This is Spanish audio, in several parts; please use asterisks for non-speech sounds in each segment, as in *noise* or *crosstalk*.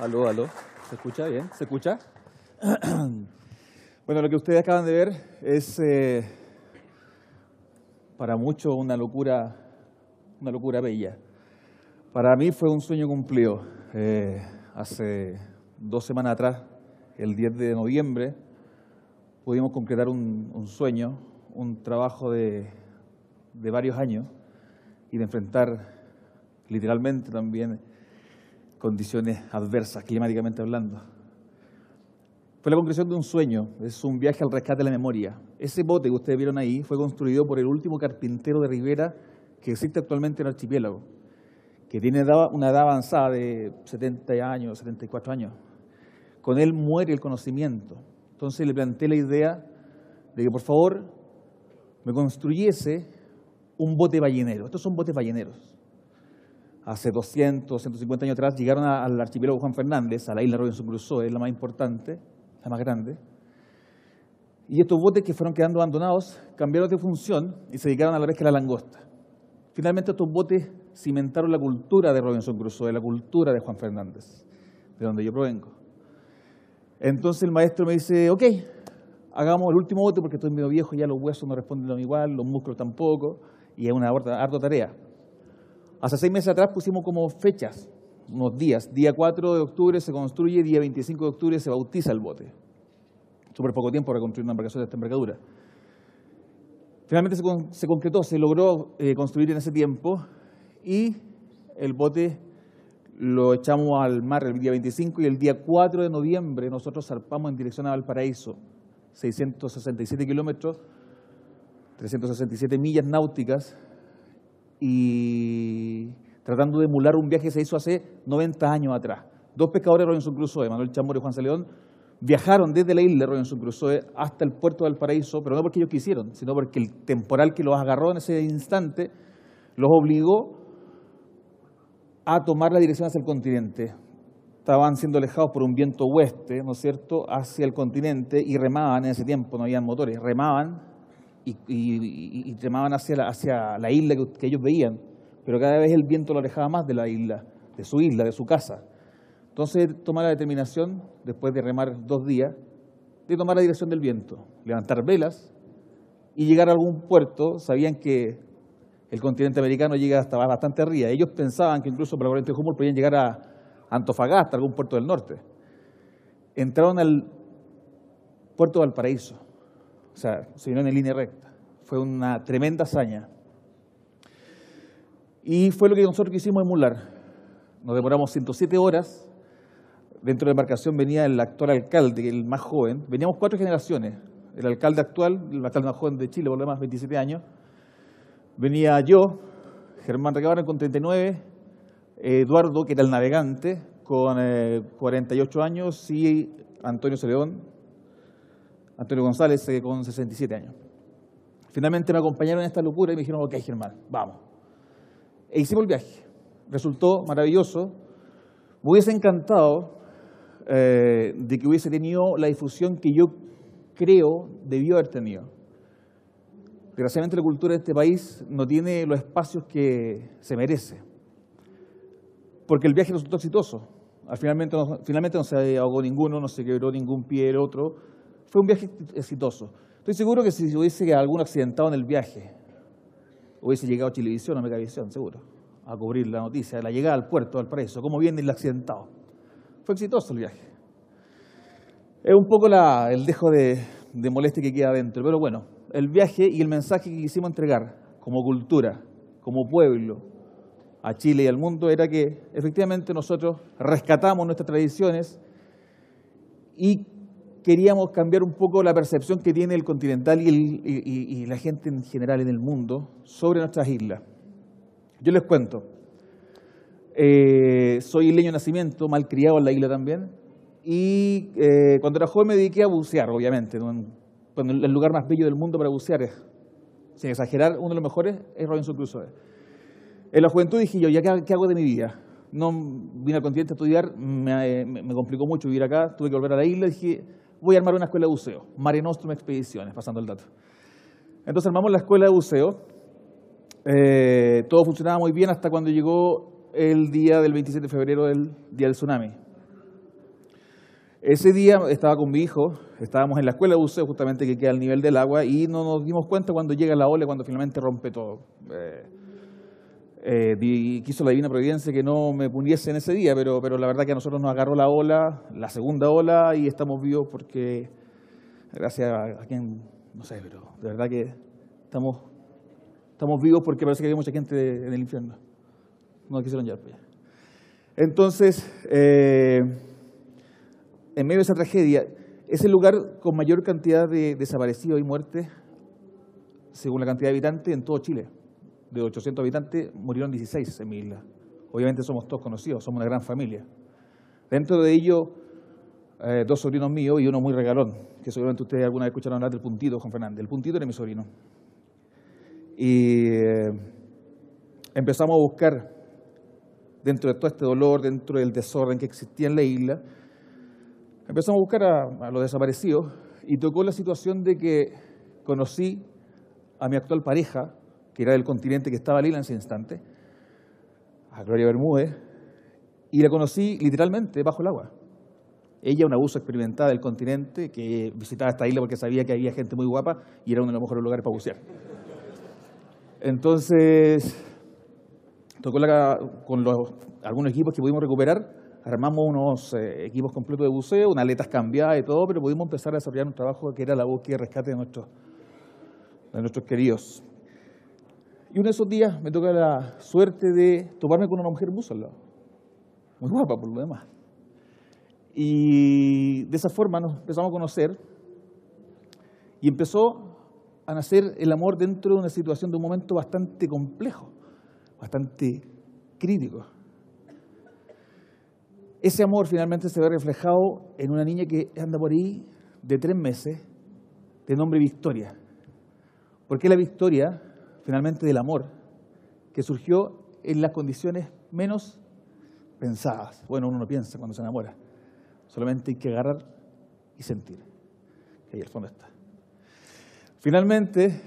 Aló, aló. ¿Se escucha bien? ¿Se escucha? *clears throat* bueno, lo que ustedes acaban de ver es eh, para muchos una locura, una locura bella. Para mí fue un sueño cumplido. Eh, hace dos semanas atrás, el 10 de noviembre, pudimos concretar un, sueño, un trabajo de, de varios años y de enfrentar literalmente también condiciones adversas, climáticamente hablando. Fue la concreción de un sueño, es un viaje al rescate de la memoria. Ese bote que ustedes vieron ahí fue construido por el último carpintero de Rivera que existe actualmente en el archipiélago, que tiene una edad avanzada de 70 años, 74 años. Con él muere el conocimiento. Entonces le planteé la idea de que por favor me construyese un bote ballenero. Estos son botes balleneros hace 200, 150 años atrás, llegaron al archipiélago Juan Fernández, a la isla Robinson Crusoe, es la más importante, la más grande. Y estos botes que fueron quedando abandonados cambiaron de función y se dedicaron a la pesca de la langosta. Finalmente estos botes cimentaron la cultura de Robinson Crusoe, la cultura de Juan Fernández, de donde yo provengo. Entonces el maestro me dice, ok, hagamos el último bote porque estoy medio viejo, ya los huesos no responden igual, los músculos tampoco, y es una harta tarea. Hace seis meses atrás pusimos como fechas, unos días. Día 4 de octubre se construye, día 25 de octubre se bautiza el bote. Súper poco tiempo para construir una embarcación de esta envergadura. Finalmente se, concretó, se logró eh, construir en ese tiempo y el bote lo echamos al mar el día 25 y el día 4 de noviembre nosotros zarpamos en dirección a Valparaíso, 667 kilómetros, 367 millas náuticas y tratando de emular un viaje que se hizo hace 90 años atrás. Dos pescadores de Robinson Crusoe, Manuel Chamorro y Juan Saleón, viajaron desde la isla de Robinson Crusoe hasta el puerto del Paraíso, pero no porque ellos quisieron, sino porque el temporal que los agarró en ese instante los obligó a tomar la dirección hacia el continente. Estaban siendo alejados por un viento oeste, ¿no es cierto?, hacia el continente y remaban en ese tiempo, no habían motores, remaban y, y, tremaban hacia la, isla que, ellos veían, pero cada vez el viento lo alejaba más de la isla, de su isla, de su casa. Entonces tomar la determinación, después de remar dos días, de tomar la dirección del viento, levantar velas y llegar a algún puerto. Sabían que el continente americano llega hasta bastante arriba. Ellos pensaban que incluso por el de podían llegar a Antofagasta, algún puerto del norte. Entraron al puerto de Valparaíso o sea, se vino en línea recta. Fue una tremenda hazaña. Y fue lo que nosotros quisimos emular. Nos demoramos 107 horas. Dentro de la embarcación venía el actual alcalde, el más joven. Veníamos cuatro generaciones. El alcalde actual, el alcalde más joven de Chile, por lo demás, 27 años. Venía yo, Germán Recabarren, con 39. Eduardo, que era el navegante, con 48 eh, años. Y Antonio Celedón, Antonio González eh, con 67 años. Finalmente me acompañaron en esta locura y me dijeron, ok Germán, vamos. E hicimos el viaje. Resultó maravilloso. Me hubiese encantado eh, de que hubiese tenido la difusión que yo creo debió haber tenido. Desgraciadamente la cultura de este país no tiene los espacios que se merece. Porque el viaje resultó exitoso. Finalmente finalmente no se ahogó ninguno, no se quebró ningún pie del otro fue un viaje exitoso. Estoy seguro que si hubiese algún accidentado en el viaje, hubiese llegado a Chilevisión o Megavisión, seguro, a cubrir la noticia, de la llegada al puerto, al preso, cómo viene el accidentado. Fue exitoso el viaje. Es un poco la, el dejo de, de molestia que queda adentro, pero bueno, el viaje y el mensaje que quisimos entregar como cultura, como pueblo, a Chile y al mundo era que efectivamente nosotros rescatamos nuestras tradiciones y queríamos cambiar un poco la percepción que tiene el continental y, la gente en general en el mundo sobre nuestras islas. Yo les cuento. Eh, soy isleño nacimiento, mal criado en la isla también. Y eh, cuando era joven me dediqué a bucear, obviamente. En, el lugar más bello del mundo para bucear es, sin exagerar, uno de los mejores es Robinson Crusoe. En la juventud dije yo, ¿ya qué, hago de mi vida? No vine al continente a estudiar, eh, me, complicó mucho vivir acá, tuve que volver a la isla. Dije, voy a armar una escuela de buceo, Mare Nostrum Expediciones, pasando el dato. Entonces armamos la escuela de buceo, eh, todo funcionaba muy bien hasta cuando llegó el día del 27 de febrero, el día del tsunami. Ese día estaba con mi hijo, estábamos en la escuela de buceo justamente que queda al nivel del agua y no nos dimos cuenta cuando llega la ola, cuando finalmente rompe todo. Eh, y eh, quiso la divina providencia que no me puniese en ese día, pero, pero la verdad que a nosotros nos agarró la ola, la segunda ola, y estamos vivos porque, gracias a, quien, no sé, pero de verdad que estamos, estamos vivos porque parece que hay mucha gente en el infierno. No quisieron llevar Entonces, eh, en medio de esa tragedia, es el lugar con mayor cantidad de desaparecidos y muertes, según la cantidad de habitantes, en todo Chile de 800 habitantes, murieron 16 en mi isla. Obviamente somos todos conocidos, somos una gran familia. Dentro de ello, eh, dos sobrinos míos y uno muy regalón, que seguramente ustedes alguna vez escucharon hablar del puntito, Juan Fernández. El puntito era mi sobrino. Y eh, empezamos a buscar, dentro de todo este dolor, dentro del desorden que existía en la isla, empezamos a buscar a los desaparecidos y tocó la situación de que conocí a mi actual pareja, era del continente que estaba lila en ese instante, a Gloria Bermúdez, y la conocí literalmente bajo el agua. Ella, una abuso experimentada del continente, que visitaba esta isla porque sabía que había gente muy guapa y era uno de los mejores lugares para bucear. Entonces, tocó con algunos equipos que pudimos recuperar, armamos unos eh, equipos completos de buceo, unas aletas cambiadas y todo, pero pudimos empezar a desarrollar un trabajo que era la búsqueda y rescate de nuestros, de nuestros queridos. Y uno de esos días me toca la suerte de toparme con una mujer buzo Muy guapa por lo demás. Y de esa forma nos empezamos a conocer y empezó a nacer el amor dentro de una situación de un momento bastante complejo, bastante crítico. Ese amor finalmente se ve reflejado en una niña que anda por ahí de tres meses, de nombre Victoria. Porque la Victoria? finalmente del amor, que surgió en las condiciones menos pensadas. Bueno, uno no piensa cuando se enamora, solamente hay que agarrar y sentir. Que ahí el fondo está. Finalmente,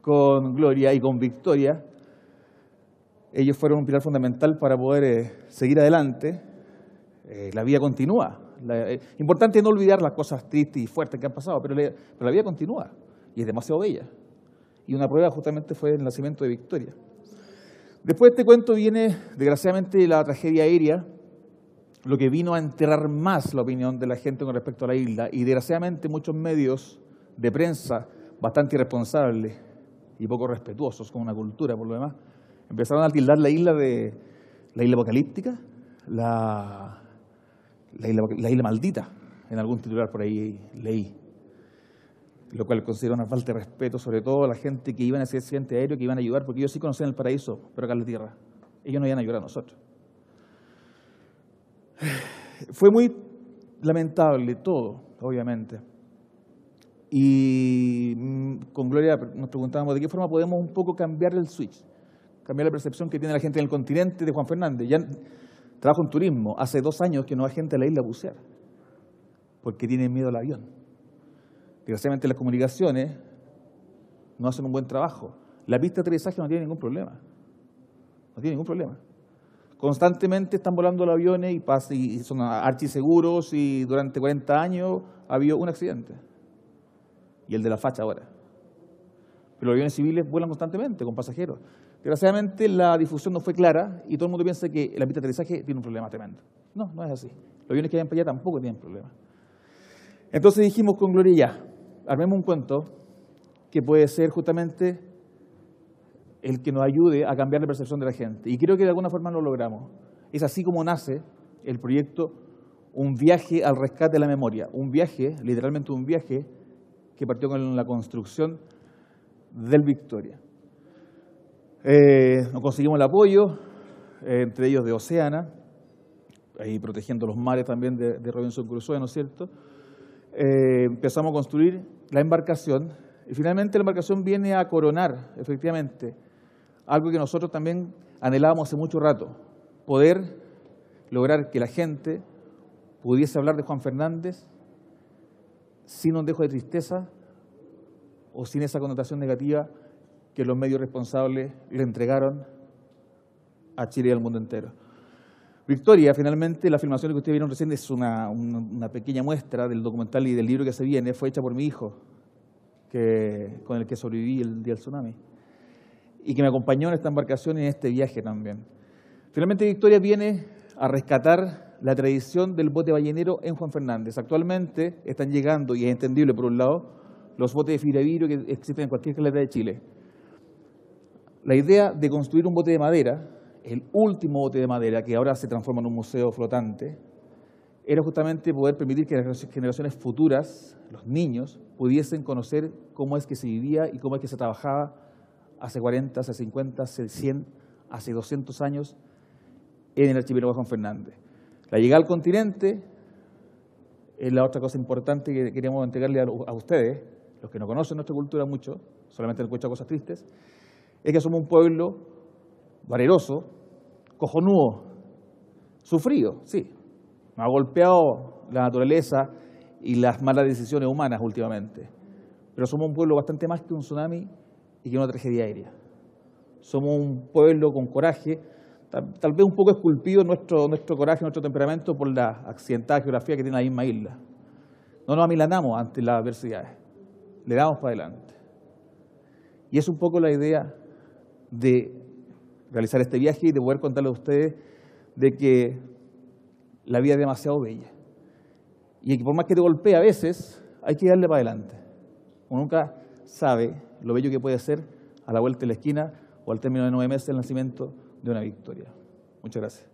con Gloria y con Victoria, ellos fueron un pilar fundamental para poder eh, seguir adelante. Eh, la vida continúa. Eh, importante no olvidar las cosas tristes y fuertes que han pasado, pero, pero la vida continúa y es demasiado bella y una prueba justamente fue el nacimiento de Victoria. Después de este cuento viene, desgraciadamente, la tragedia aérea, lo que vino a enterrar más la opinión de la gente con respecto a la isla, y desgraciadamente muchos medios de prensa bastante irresponsables y poco respetuosos con una cultura, por lo demás, empezaron a tildar la isla de la isla apocalíptica, la, la isla maldita, en algún titular por ahí leí lo cual considero una falta de respeto, sobre todo a la gente que iba a ser accidente aéreo, que iban a ayudar, porque ellos sí conocían el paraíso, pero acá en la tierra. Ellos no iban a ayudar a nosotros. *sighs* Fue muy lamentable todo, obviamente. Y mm, con Gloria nos preguntábamos de qué forma podemos un poco cambiar el switch, cambiar la percepción que tiene la gente en el continente de Juan Fernández. Ya trabajo en turismo, hace dos años que no hay gente en la isla a bucear, porque tienen miedo al avión desgraciadamente las comunicaciones no hacen un buen trabajo. La pista de aterrizaje no tiene ningún problema. No tiene ningún problema. Constantemente están volando los aviones y, son archiseguros y durante 40 años ha habido un accidente. Y el de la facha ahora. Pero los aviones civiles vuelan constantemente con pasajeros. Desgraciadamente la difusión no fue clara y todo el mundo piensa que la pista de aterrizaje tiene un problema tremendo. No, no es así. Los aviones que vayan para allá tampoco tienen problema. Entonces dijimos con Gloria ya, armemos un cuento que puede ser justamente el que nos ayude a cambiar la percepción de la gente. Y creo que de alguna forma lo logramos. Es así como nace el proyecto Un viaje al rescate de la memoria. Un viaje, literalmente un viaje, que partió con la construcción del Victoria. Eh, nos conseguimos el apoyo, eh, entre ellos de Oceana, ahí protegiendo los mares también de Robinson Crusoe, ¿no es cierto? Eh, empezamos a construir la embarcación y finalmente la embarcación viene a coronar, efectivamente, algo que nosotros también anhelábamos hace mucho rato, poder lograr que la gente pudiese hablar de Juan Fernández sin un dejo de tristeza o sin esa connotación negativa que los medios responsables le entregaron a Chile y al mundo entero. Victoria, finalmente, la filmación que ustedes vieron recién es una, pequeña muestra del documental y del libro que se viene. Fue hecha por mi hijo, que, con el que sobreviví el día del tsunami. Y que me acompañó en esta embarcación y en este viaje también. Finalmente, Victoria viene a rescatar la tradición del bote ballenero en Juan Fernández. Actualmente están llegando, y es entendible por un lado, los botes de fibra que existen en cualquier caleta de Chile. La idea de construir un bote de madera el último bote de madera, que ahora se transforma en un museo flotante, era justamente poder permitir que las generaciones futuras, los niños, pudiesen conocer cómo es que se vivía y cómo es que se trabajaba hace 40, hace 50, hace 100, hace 200 años en el archipiélago Juan Fernández. La llegada al continente es la otra cosa importante que queríamos entregarle a, ustedes, los que no conocen nuestra cultura mucho, solamente escuchado cosas tristes, es que somos un pueblo valeroso, cojonudo, sufrido, sí. Me ha golpeado la naturaleza y las malas decisiones humanas últimamente. Pero somos un pueblo bastante más que un tsunami y que una tragedia aérea. Somos un pueblo con coraje, tal, vez un poco esculpido nuestro, nuestro coraje, nuestro temperamento por la accidentada geografía que tiene la misma isla. No nos amilanamos ante las adversidades, le damos para adelante. Y es un poco la idea de realizar este viaje y de poder contarles a ustedes de que la vida es demasiado bella. Y que por más que te golpee a veces, hay que darle para adelante. Uno nunca sabe lo bello que puede ser a la vuelta de la esquina o al término de nueve meses el nacimiento de una victoria. Muchas gracias.